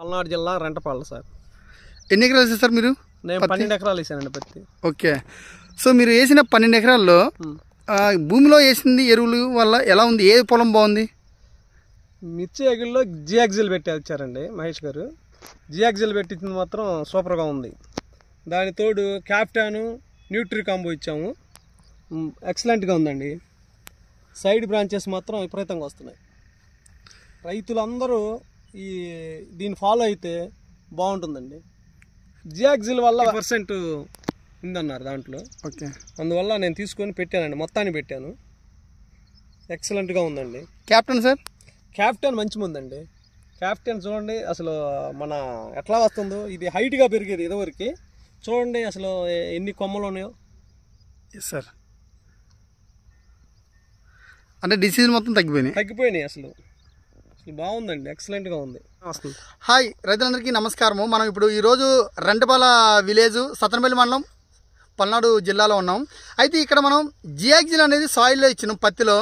పల్నాడు జిల్లా రెంటపాళ్ళ సార్ ఎన్ని ఎకరాలు వేసారు సార్ మీరు నేను పన్నెండు ఎకరాలు వేసానండి పత్తి ఓకే సో మీరు వేసిన పన్నెండు ఎకరాల్లో భూమిలో వేసింది ఎరువులు వల్ల ఎలా ఉంది ఏ పొలం బాగుంది మిర్చి ఎగుల్లో జియాక్జిల్ పెట్టి వచ్చారండి మహేష్ గారు జియాక్జిల్ పెట్టించింది మాత్రం సూపర్గా ఉంది దాని తోడు క్యాప్టాను న్యూట్రీ కాంబో ఇచ్చాము ఎక్సలెంట్గా ఉందండి సైడ్ బ్రాంచెస్ మాత్రం విపరీతంగా వస్తున్నాయి రైతులందరూ ఈ దీన్ని ఫాలో అయితే బాగుంటుందండి జియాక్జిల్ వల్ల పర్సెంట్ ఉందన్నారు దాంట్లో ఓకే అందువల్ల నేను తీసుకొని పెట్టానండి మొత్తాన్ని పెట్టాను ఎక్సలెంట్గా ఉందండి క్యాప్టెన్ సార్ క్యాప్టెన్ మంచి ముందండి క్యాప్టెన్ చూడండి అసలు మన ఎట్లా వస్తుందో ఇది హైట్గా పెరిగేది ఇదివరకు చూడండి అసలు ఎన్ని కొమ్మలు ఉన్నాయో సార్ అంటే డిసీజ్ మొత్తం తగ్గిపోయినాయి తగ్గిపోయినాయి అసలు బాగుందండి ఎక్సలెంట్గా ఉంది హాయ్ రైతులందరికీ నమస్కారము మనం ఇప్పుడు ఈరోజు రెండపాల విలేజ్ సతనపల్లి మండలం పల్నాడు జిల్లాలో ఉన్నాం అయితే ఇక్కడ మనం జియాక్జిల్ అనేది సాయిల్లో ఇచ్చినాం పత్తిలో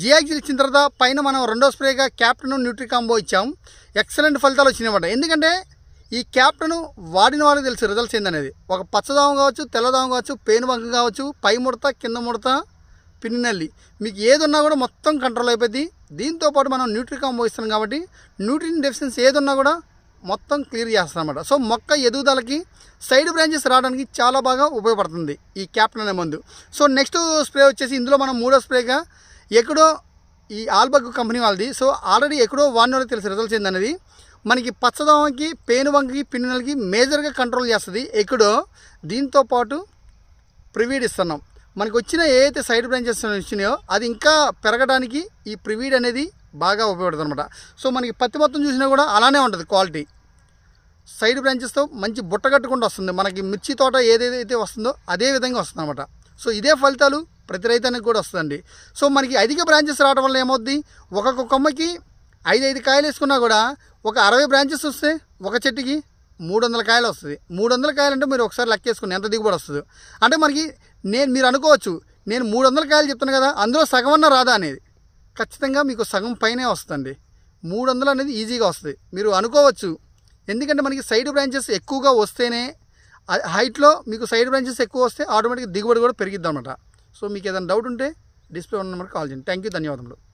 జియాక్జిల్ ఇచ్చిన తర్వాత పైన మనం రెండో స్ప్రేగా క్యాప్టెన్ న్యూట్రీ కాంబో ఇచ్చాం ఎక్సలెంట్ ఫలితాలు వచ్చినాయి ఎందుకంటే ఈ క్యాప్టెన్ వాడిన వాళ్ళకి తెలుసు రిజల్ట్స్ ఏందనేది ఒక పచ్చదాము కావచ్చు తెల్లదాము కావచ్చు పేను బంక కావచ్చు పై ముడత కింద ముడత పిన్నెల్లి మీకు ఏదున్నా కూడా మొత్తం కంట్రోల్ అయిపోద్ది దీంతోపాటు మనం న్యూట్రికామ్ పోయిస్తున్నాం కాబట్టి న్యూట్రిన్ డెఫిషియన్సీ ఏదున్నా కూడా మొత్తం క్లియర్ అనమాట సో మొక్క ఎదుగుదలకి సైడ్ బ్రాంచెస్ రావడానికి చాలా బాగా ఉపయోగపడుతుంది ఈ క్యాప్టెన్ అనే మందు సో నెక్స్ట్ స్ప్రే వచ్చేసి ఇందులో మనం మూడో స్ప్రేగా ఎక్కడో ఈ ఆల్బగ్ కంపెనీ వాళ్ళది సో ఆల్రెడీ ఎక్కడో వాన్ వాళ్ళకి తెలిసి రిజల్ట్స్ ఏందనేది మనకి పచ్చదోమకి వంకి పిన్నెలకి మేజర్గా కంట్రోల్ చేస్తుంది ఎక్కడో దీంతో పాటు ప్రివీడ్ ఇస్తున్నాం మనకు వచ్చిన ఏదైతే సైడ్ బ్రాంచెస్ వచ్చినాయో అది ఇంకా పెరగడానికి ఈ ప్రివీడ్ అనేది బాగా ఉపయోగపడుతుంది అనమాట సో మనకి పత్తి మొత్తం చూసినా కూడా అలానే ఉంటుంది క్వాలిటీ సైడ్ బ్రాంచెస్తో మంచి బుట్ట కట్టుకుంటూ వస్తుంది మనకి మిర్చి తోట ఏదేదైతే వస్తుందో అదే విధంగా వస్తుంది అనమాట సో ఇదే ఫలితాలు ప్రతి రైతానికి కూడా వస్తుందండి సో మనకి అధిక బ్రాంచెస్ రావడం వల్ల ఏమవుద్ది ఒక్కొక్క కొమ్మకి ఐదు ఐదు కాయలు వేసుకున్నా కూడా ఒక అరవై బ్రాంచెస్ వస్తే ఒక చెట్టుకి మూడు వందల కాయలు వస్తుంది మూడు వందల కాయలు అంటే మీరు ఒకసారి లెక్కేసుకుని ఎంత దిగుబడి వస్తుంది అంటే మనకి నేను మీరు అనుకోవచ్చు నేను మూడు వందల కాయలు చెప్తున్నాను కదా అందులో సగం అన్న రాదా అనేది ఖచ్చితంగా మీకు సగం పైనే వస్తుంది మూడు వందలు అనేది ఈజీగా వస్తుంది మీరు అనుకోవచ్చు ఎందుకంటే మనకి సైడ్ బ్రాంచెస్ ఎక్కువగా వస్తేనే హైట్లో మీకు సైడ్ బ్రాంచెస్ ఎక్కువ వస్తే ఆటోమేటిక్గా దిగుబడి కూడా పెరిగిద్దాం అనమాట సో మీకు ఏదైనా డౌట్ ఉంటే డిస్ప్లే ఉన్న కాల్ చేయండి థ్యాంక్ యూ ధన్యవాదములు